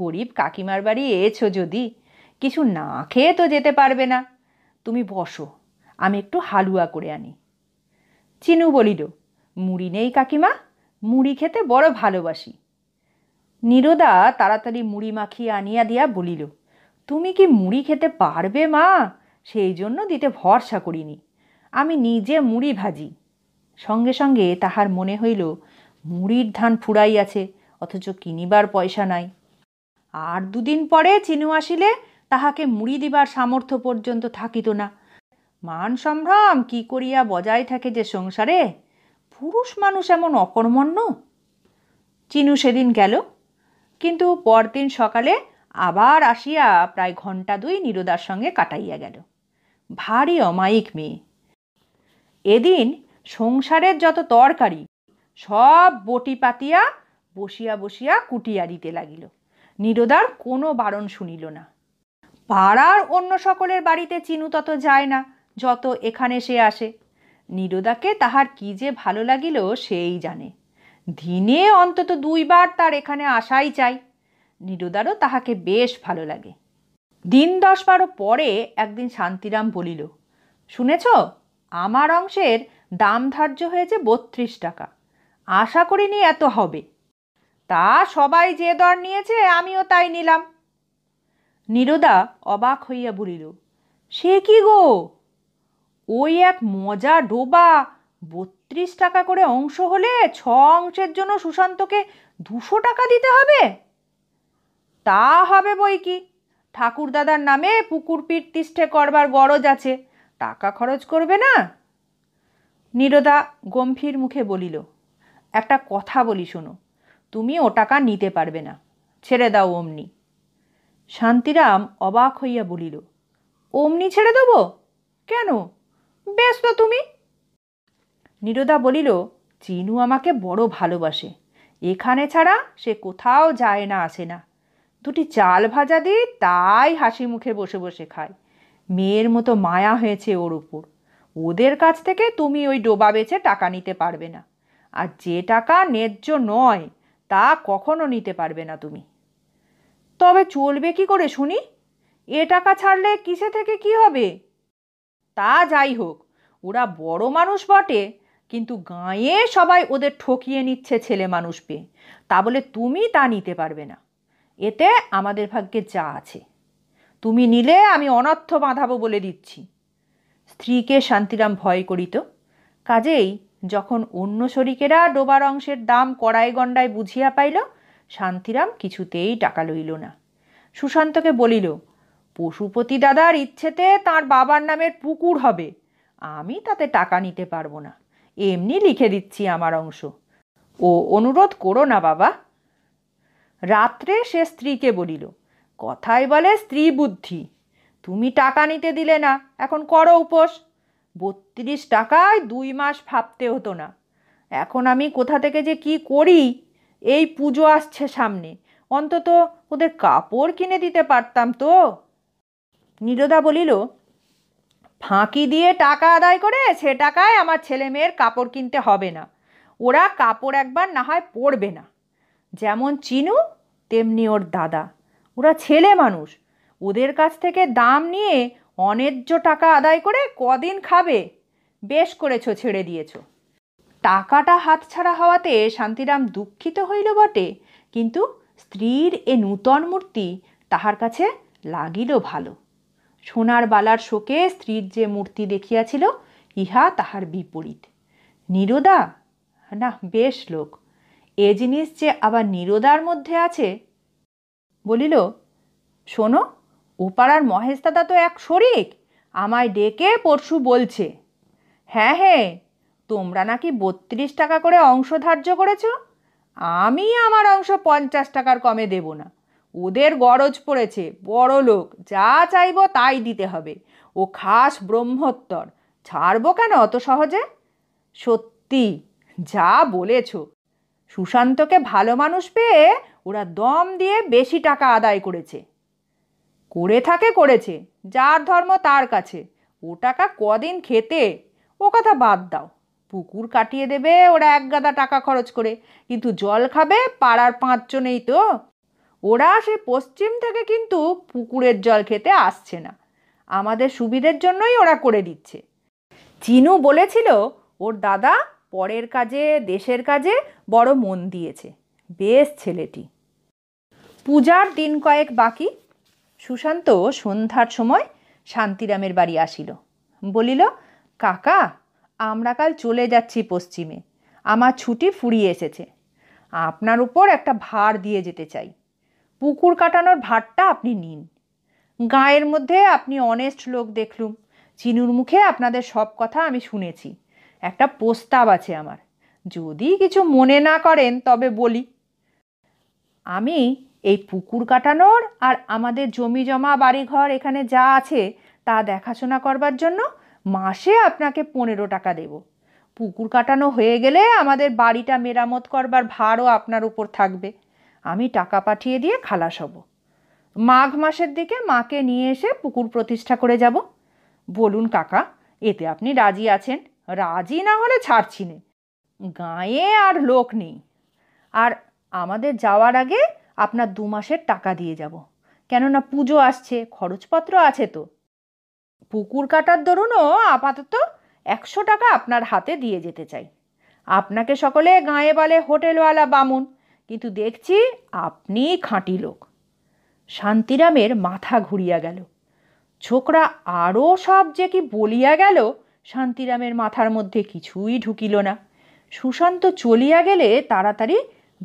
গরিব কাকিমার বাড়ি এছ যদি কিছু না খেয়ে তো যেতে পারবে না তুমি বসো আমি একটু হালুয়া করে আনি চিনু বলিল মুড়ি নেই কাকিমা মুড়ি খেতে বড় ভালোবাসি নীরদা তাড়াতাড়ি মুড়ি মাখিয়ে আনিয়া দিয়া বলিল তুমি কি মুড়ি খেতে পারবে মা সেই জন্য দিতে ভরসা করিনি আমি নিজে মুড়ি ভাজি সঙ্গে সঙ্গে তাহার মনে হইল মুড়ির ধান ফুরাইয়াছে অথচ কিনিবার পয়সা নাই আর দুদিন পরে চিনু আসিলে তাহাকে মুড়ি দিবার সামর্থ্য পর্যন্ত থাকিত না মান সম্ভ্রম কি করিয়া বজায় থাকে যে সংসারে পুরুষ মানুষ এমন অকর্মণ্য চিনু সেদিন গেল কিন্তু পরদিন সকালে আবার আসিয়া প্রায় ঘণ্টা দুই নিরোদার সঙ্গে কাটাইয়া গেল ভারী অমায়িক মেয়ে এদিন সংসারের যত তরকারি সব বটি পাতিয়া বসিয়া বসিয়া কুটিয়া দিতে লাগিল নিরোদার কোনো বারণ শুনিল না পাড়ার অন্য সকলের বাড়িতে চিনু তত যায় না যত এখানে সে আসে নিরোদাকে তাহার কি যে ভালো লাগিল সেই জানে দিনে অন্তত দুইবার তার এখানে আসাই চাই নিরোদারও তাহাকে বেশ ভালো লাগে দিন দশ বারো পরে একদিন শান্তিরাম বলিল শুনেছ আমার অংশের দাম ধার্য হয়েছে বত্রিশ টাকা আশা করিনি এত হবে তা সবাই যে দর নিয়েছে আমিও তাই নিলাম নিরোদা অবাক হইয়া বলিল সে কি গো ওই এক মজা ডোবা বত্রিশ টাকা করে অংশ হলে ছ অংশের জন্য সুশান্তকে দুশো টাকা দিতে হবে তা হবে বই কি ঠাকুরদাদার নামে পুকুর পীর তিষ্ঠে করবার গরজ আছে টাকা খরচ করবে না নীরদা গম্ভীর মুখে বলিল একটা কথা বলি শোনো তুমি ও টাকা নিতে পারবে না ছেড়ে দাও অমনি শান্তিরাম অবাক হইয়া বলিল অমনি ছেড়ে দেব কেন বেশ তো তুমি নীরদা বলিল চিনু আমাকে বড় ভালোবাসে এখানে ছাড়া সে কোথাও যায় না আসে না দুটি চাল ভাজা দিই তাই হাসি মুখে বসে বসে খায় মেয়ের মতো মায়া হয়েছে ওর উপর ওদের কাছ থেকে তুমি ওই ডোবা বেছে টাকা নিতে পারবে না আর যে টাকা ন্যায্য নয় তা কখনো নিতে পারবে না তুমি তবে চলবে কি করে শুনি এ টাকা ছাড়লে কিসে থেকে কি হবে তা যাই হোক ওরা বড় মানুষ বটে কিন্তু গাঁয়ে সবাই ওদের ঠকিয়ে নিচ্ছে ছেলে মানুষ পেয়ে তা বলে তুমি তা নিতে পারবে না এতে আমাদের ভাগ্যে যা আছে তুমি নিলে আমি অনর্থ বাঁধাবো বলে দিচ্ছি স্ত্রীকে শান্তিরাম ভয় করিত কাজেই যখন অন্য শরিকেরা ডোবার অংশের দাম কড়াই গণ্ডায় বুঝিয়া পাইল শান্তিরাম কিছুতেই টাকা লইল না সুশান্তকে বলিল পশুপতি দাদার ইচ্ছেতে তার বাবার নামের পুকুর হবে আমি তাতে টাকা নিতে পারবো না এমনি লিখে দিচ্ছি আমার অংশ ও অনুরোধ করো না বাবা রাত্রে সে স্ত্রীকে বলিল কথায় বলে স্ত্রী বুদ্ধি তুমি টাকা নিতে দিলে না এখন করো উপোস বত্রিশ টাকায় দুই মাস ভাবতে হতো না এখন আমি কোথা থেকে যে কি করি এই পুজো আসছে সামনে অন্তত ওদের কাপড় কিনে দিতে পারতাম তো নীরদা বলিল ফাঁকি দিয়ে টাকা আদায় করে সে টাকায় আমার ছেলে মেয়ের কাপড় কিনতে হবে না ওরা কাপড় একবার না হয় পরবে না যেমন চিনু তেমনি ওর দাদা ওরা ছেলে মানুষ ওদের কাছ থেকে দাম নিয়ে অনেজ্য টাকা আদায় করে কদিন খাবে বেশ করেছ ছেড়ে দিয়েছ টাকাটা হাতছাড়া হওয়াতে শান্তিরাম দুঃখিত হইল বটে কিন্তু স্ত্রীর এ নূতন মূর্তি তাহার কাছে লাগিল ভালো সোনার বালার শোকে স্ত্রীর যে মূর্তি দেখিয়াছিল ইহা তাহার বিপরীত নিরোদা না বেশ লোক এ জিনিস যে আবার নিরোদার মধ্যে আছে বলিল শোনো ওপাড়ার মহেশ দাদা তো এক শরিক আমায় ডেকে পরশু বলছে হ্যাঁ হ্যাঁ তোমরা নাকি বত্রিশ টাকা করে অংশ ধার্য করেছ আমি আমার অংশ পঞ্চাশ টাকার কমে দেব না ওদের গরজ পড়েছে বড় লোক যা চাইব তাই দিতে হবে ও খাস ব্রহ্মোত্তর ছাড়বো কেন অত সহজে সত্যি যা বলেছ সুশান্তকে ভালো মানুষ পেয়ে ওরা দম দিয়ে বেশি টাকা আদায় করেছে করে থাকে করেছে যার ধর্ম তার কাছে ও টাকা কদিন খেতে ও কথা বাদ দাও পুকুর কাটিয়ে দেবে ওরা এক গাদা টাকা খরচ করে কিন্তু জল খাবে পাড়ার পাঁচজনেই তো ওরা সে পশ্চিম থেকে কিন্তু পুকুরের জল খেতে আসছে না আমাদের সুবিধের জন্যই ওরা করে দিচ্ছে চিনু বলেছিল ওর দাদা পরের কাজে দেশের কাজে বড় মন দিয়েছে বেশ ছেলেটি পূজার দিন কয়েক বাকি সুশান্ত সন্ধ্যার সময় শান্তিরামের বাড়ি আসিল বলিল কাকা আমরা কাল চলে যাচ্ছি পশ্চিমে আমার ছুটি ফুরিয়ে এসেছে আপনার উপর একটা ভার দিয়ে যেতে চাই পুকুর কাটানোর ভারটা আপনি নিন গায়ের মধ্যে আপনি অনেস্ট লোক দেখলুম চিনুর মুখে আপনাদের সব কথা আমি শুনেছি একটা প্রস্তাব আছে আমার যদি কিছু মনে না করেন তবে বলি আমি এই পুকুর কাটানোর আর আমাদের জমি জমা বাড়িঘর এখানে যা আছে তা দেখাশোনা করবার জন্য মাসে আপনাকে পনেরো টাকা দেব পুকুর কাটানো হয়ে গেলে আমাদের বাড়িটা মেরামত করবার ভারও আপনার উপর থাকবে আমি টাকা পাঠিয়ে দিয়ে খালাস হব মাঘ মাসের দিকে মাকে নিয়ে এসে পুকুর প্রতিষ্ঠা করে যাব বলুন কাকা এতে আপনি রাজি আছেন রাজি না হলে ছাড়ছি না গাঁয়ে আর লোক নেই আর আমাদের যাওয়ার আগে আপনার দু মাসের টাকা দিয়ে যাব কেননা পুজো আসছে খরচপত্র আছে তো পুকুর কাটার দরুনও আপাতত একশো টাকা আপনার হাতে দিয়ে যেতে চাই আপনাকে সকলে গাঁয়ে বলে হোটেলওয়ালা বামুন কিন্তু দেখছি আপনি খাঁটি লোক শান্তিরামের মাথা ঘুরিয়া গেল ছোকরা আরও সব যে কি বলিয়া গেল শান্তিরামের মাথার মধ্যে কিছুই ঢুকিল না সুশান্ত চলিয়া গেলে তাড়াতাড়ি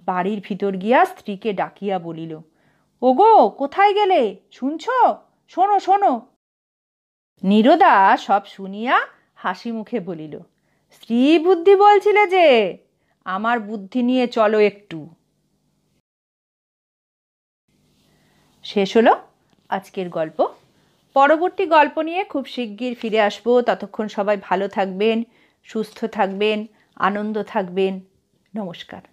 বাড়ির ভিতর গিয়া স্ত্রীকে ডাকিয়া বলিল ওগো কোথায় গেলে শুনছ শোনো শোনো নিরোদা সব শুনিয়া হাসি মুখে বলিল স্ত্রী বুদ্ধি বলছিলে যে আমার বুদ্ধি নিয়ে চলো একটু শেষ হলো আজকের গল্প পরবর্তী গল্প নিয়ে খুব শিগগির ফিরে আসবো ততক্ষণ সবাই ভালো থাকবেন সুস্থ থাকবেন আনন্দ থাকবেন নমস্কার